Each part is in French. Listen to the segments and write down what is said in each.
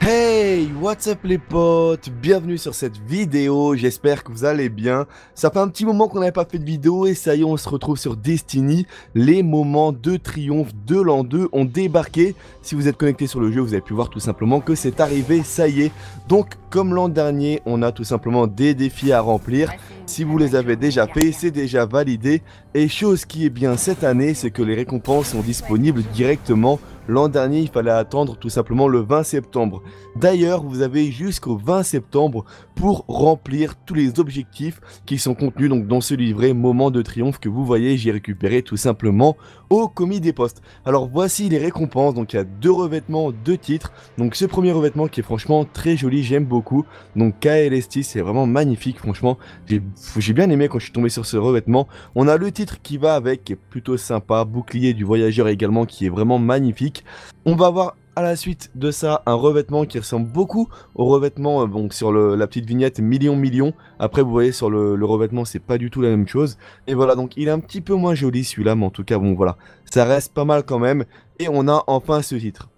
Hey, what's up les potes Bienvenue sur cette vidéo, j'espère que vous allez bien. Ça fait un petit moment qu'on n'avait pas fait de vidéo et ça y est, on se retrouve sur Destiny. Les moments de triomphe de l'an 2 ont débarqué. Si vous êtes connecté sur le jeu, vous avez pu voir tout simplement que c'est arrivé, ça y est. Donc, comme l'an dernier, on a tout simplement des défis à remplir. Si vous les avez déjà fait, c'est déjà validé. Et chose qui est bien cette année, c'est que les récompenses sont disponibles directement L'an dernier, il fallait attendre tout simplement le 20 septembre. D'ailleurs, vous avez jusqu'au 20 septembre pour remplir tous les objectifs qui sont contenus donc dans ce livret Moment de triomphe que vous voyez, j'ai récupéré tout simplement au commis des postes. Alors voici les récompenses. Donc il y a deux revêtements, deux titres. Donc ce premier revêtement qui est franchement très joli, j'aime beaucoup. Donc KLST, c'est vraiment magnifique, franchement. J'ai bien aimé quand je suis tombé sur ce revêtement. On a le titre qui va avec, qui est plutôt sympa. Bouclier du voyageur également, qui est vraiment magnifique. On va avoir à la suite de ça un revêtement qui ressemble beaucoup au revêtement euh, sur la petite vignette million million. Après vous voyez sur le, le revêtement c'est pas du tout la même chose. Et voilà donc il est un petit peu moins joli celui-là mais en tout cas bon voilà ça reste pas mal quand même. Et on a enfin ce titre.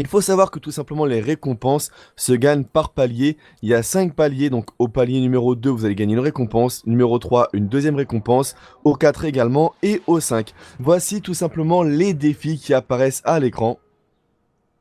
Il faut savoir que tout simplement les récompenses se gagnent par palier. Il y a 5 paliers, donc au palier numéro 2 vous allez gagner une récompense, numéro 3 une deuxième récompense, au 4 également et au 5. Voici tout simplement les défis qui apparaissent à l'écran.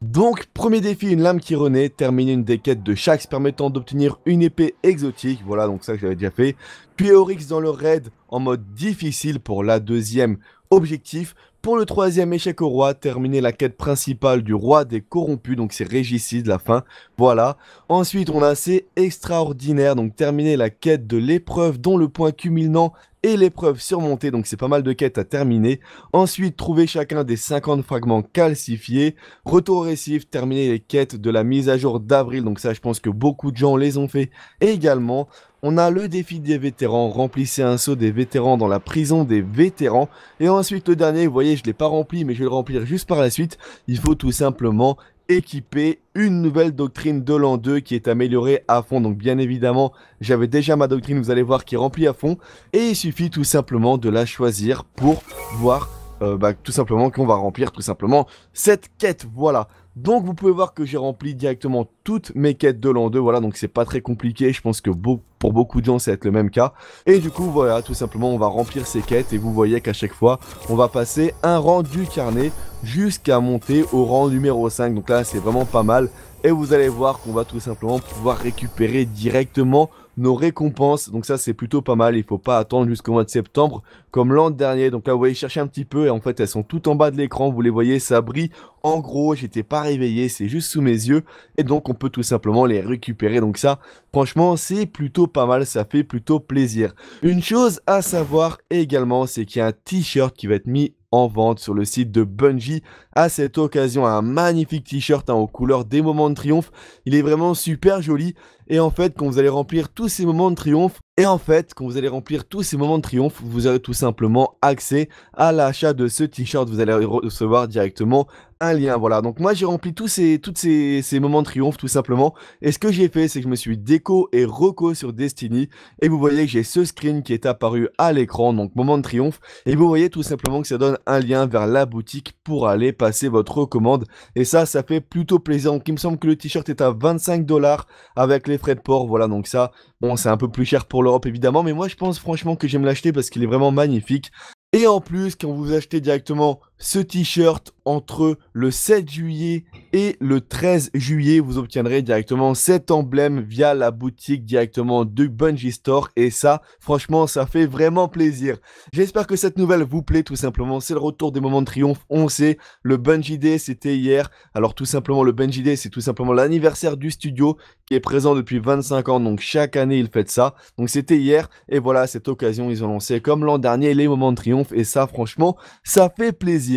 Donc, premier défi, une lame qui renaît, terminer une des quêtes de Shax permettant d'obtenir une épée exotique, voilà donc ça que j'avais déjà fait. Puis Oryx dans le raid en mode difficile pour la deuxième Objectif, pour le troisième échec au roi, terminer la quête principale du roi des corrompus, donc c'est Régicide la fin, voilà. Ensuite on a assez extraordinaire, donc terminer la quête de l'épreuve dont le point culminant et l'épreuve surmontée, donc c'est pas mal de quêtes à terminer. Ensuite, trouver chacun des 50 fragments calcifiés. Retour au récif, terminer les quêtes de la mise à jour d'avril, donc ça je pense que beaucoup de gens les ont fait également. On a le défi des vétérans, remplissez un saut des vétérans dans la prison des vétérans. Et ensuite le dernier, vous voyez, je ne l'ai pas rempli, mais je vais le remplir juste par la suite. Il faut tout simplement équiper une nouvelle doctrine de l'an 2 qui est améliorée à fond. Donc bien évidemment, j'avais déjà ma doctrine, vous allez voir, qui est remplie à fond. Et il suffit tout simplement de la choisir pour voir euh, bah, tout simplement qu'on va remplir tout simplement cette quête. Voilà. Donc vous pouvez voir que j'ai rempli directement toutes mes quêtes de l'an 2, voilà, donc c'est pas très compliqué, je pense que pour beaucoup de gens ça va être le même cas. Et du coup, voilà, tout simplement, on va remplir ces quêtes et vous voyez qu'à chaque fois, on va passer un rang du carnet jusqu'à monter au rang numéro 5, donc là c'est vraiment pas mal. Et vous allez voir qu'on va tout simplement pouvoir récupérer directement nos récompenses. Donc ça, c'est plutôt pas mal. Il faut pas attendre jusqu'au mois de septembre comme l'an dernier. Donc là, vous voyez, chercher un petit peu et en fait, elles sont tout en bas de l'écran. Vous les voyez, ça brille en gros, j'étais pas réveillé, c'est juste sous mes yeux, et donc on peut tout simplement les récupérer. Donc ça, franchement, c'est plutôt pas mal, ça fait plutôt plaisir. Une chose à savoir également, c'est qu'il y a un t-shirt qui va être mis en vente sur le site de Bungie. À cette occasion, un magnifique t-shirt en hein, aux couleurs des moments de triomphe. Il est vraiment super joli. Et en fait, quand vous allez remplir tous ces moments de triomphe, et en fait, quand vous allez remplir tous ces moments de triomphe, vous aurez tout simplement accès à l'achat de ce t-shirt. Vous allez recevoir directement un lien. Voilà, donc moi j'ai rempli tous ces, toutes ces, ces, moments de triomphe tout simplement. Et ce que j'ai fait, c'est que je me suis déco et reco sur Destiny. Et vous voyez que j'ai ce screen qui est apparu à l'écran, donc moment de triomphe. Et vous voyez tout simplement que ça donne un lien vers la boutique pour aller passer votre commande. Et ça, ça fait plutôt plaisir. Donc il me semble que le t-shirt est à 25 dollars avec les frais de port. Voilà, donc ça, bon, c'est un peu plus cher pour le évidemment, mais moi je pense franchement que j'aime l'acheter parce qu'il est vraiment magnifique. Et en plus, quand vous achetez directement ce t-shirt entre le 7 juillet et le 13 juillet. Vous obtiendrez directement cet emblème via la boutique directement de Bungie Store. Et ça, franchement, ça fait vraiment plaisir. J'espère que cette nouvelle vous plaît tout simplement. C'est le retour des moments de triomphe. On sait, le Bungie Day, c'était hier. Alors tout simplement, le Bungie Day, c'est tout simplement l'anniversaire du studio qui est présent depuis 25 ans. Donc chaque année, ils fêtent ça. Donc c'était hier. Et voilà, cette occasion, ils ont lancé comme l'an dernier les moments de triomphe. Et ça, franchement, ça fait plaisir.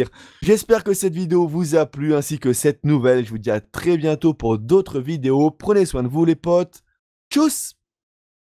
J'espère que cette vidéo vous a plu ainsi que cette nouvelle. Je vous dis à très bientôt pour d'autres vidéos. Prenez soin de vous les potes. Tchuss